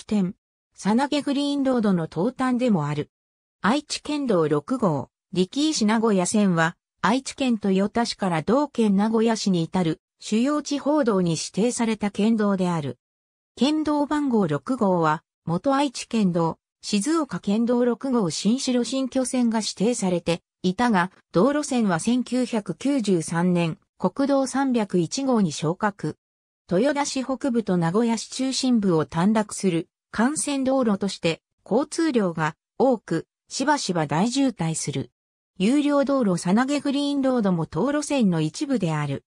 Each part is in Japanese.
起点、さなげグリーンロードの東端でもある。愛知県道6号、力石名古屋線は、愛知県豊田市から同県名古屋市に至る主要地方道に指定された県道である。県道番号6号は、元愛知県道、静岡県道6号新城新居線が指定されていたが、道路線は1993年、国道301号に昇格。豊田市北部と名古屋市中心部を短絡する幹線道路として交通量が多く、しばしば大渋滞する。有料道路さなげグリーンロードも道路線の一部である。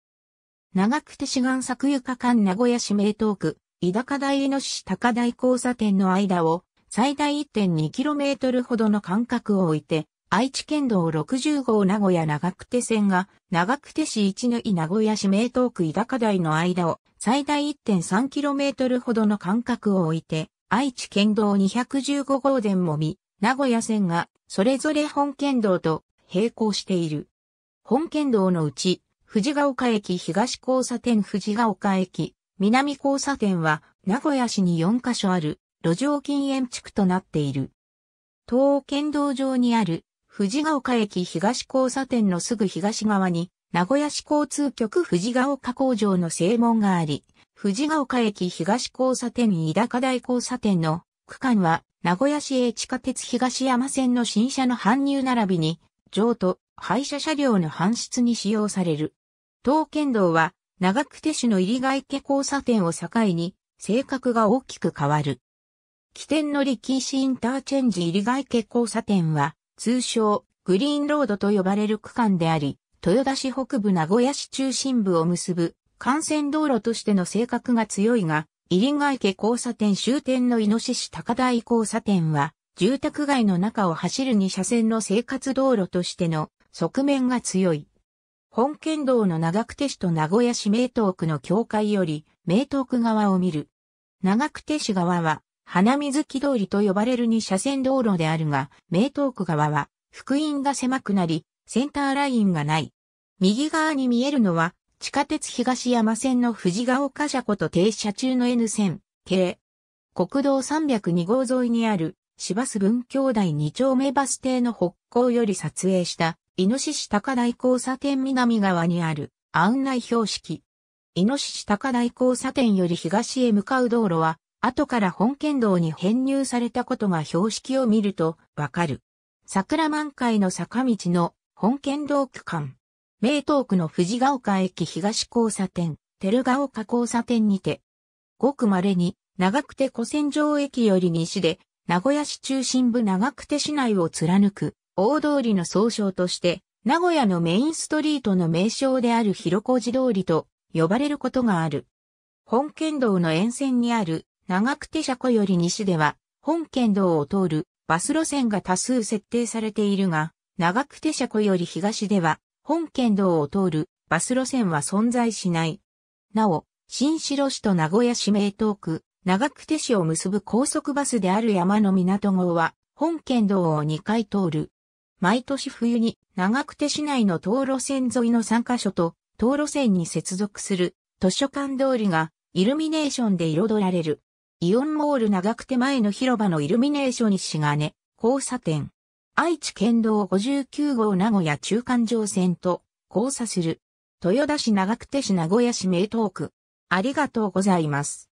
長久手市願作床間名古屋市名東区、井高台江の市高台交差点の間を最大 1.2km ほどの間隔を置いて愛知県道60号名古屋長久手線が長久手市一縫名古屋市名東区伊高台の間を最大 1.3km ほどの間隔を置いて愛知県道215号電もみ名古屋線がそれぞれ本県道と並行している。本県道のうち藤ヶ丘駅東交差点藤ヶ丘駅南交差点は名古屋市に4カ所ある路上禁煙地区となっている。東県道上にある藤ヶ丘駅東交差点のすぐ東側に、名古屋市交通局藤ヶ丘工場の正門があり、藤ヶ丘駅東交差点井高台交差点の区間は、名古屋市営地下鉄東山線の新車の搬入並びに、譲渡、廃車車両の搬出に使用される。東県道は、長久手市の入ヶ家交差点を境に、性格が大きく変わる。起点の力石インターチェンジ入ヶ家交差点は、通称、グリーンロードと呼ばれる区間であり、豊田市北部名古屋市中心部を結ぶ幹線道路としての性格が強いが、入外家交差点終点のイノシシ高台交差点は、住宅街の中を走る2車線の生活道路としての側面が強い。本県道の長久手市と名古屋市名東区の境界より、名東区側を見る。長久手市側は、花水木通りと呼ばれる2車線道路であるが、名東区側は、福音が狭くなり、センターラインがない。右側に見えるのは、地下鉄東山線の藤ヶ丘車庫と停車中の N 線、系。国道302号沿いにある、市バス文教台2丁目バス停の北港より撮影した、イノシシ高台交差点南側にある、案内標識。イノシシ高台交差点より東へ向かう道路は、後から本県道に編入されたことが標識を見るとわかる。桜満開の坂道の本県道区間。名東区の藤ヶ丘駅東交差点、照ヶ丘交差点にて、ごく稀に長久手古戦場駅より西で、名古屋市中心部長久手市内を貫く大通りの総称として、名古屋のメインストリートの名称である広小路通りと呼ばれることがある。本県道の沿線にある長久手車庫より西では、本県道を通るバス路線が多数設定されているが、長久手車庫より東では、本県道を通るバス路線は存在しない。なお、新城市と名古屋市名東区、長久手市を結ぶ高速バスである山の港号は、本県道を2回通る。毎年冬に長久手市内の道路線沿いの3カ所と、道路線に接続する図書館通りがイルミネーションで彩られる。イオンモール長久手前の広場のイルミネーションにしがね、交差点。愛知県道59号名古屋中間乗線と交差する。豊田市長久手市名古屋市名東区。ありがとうございます。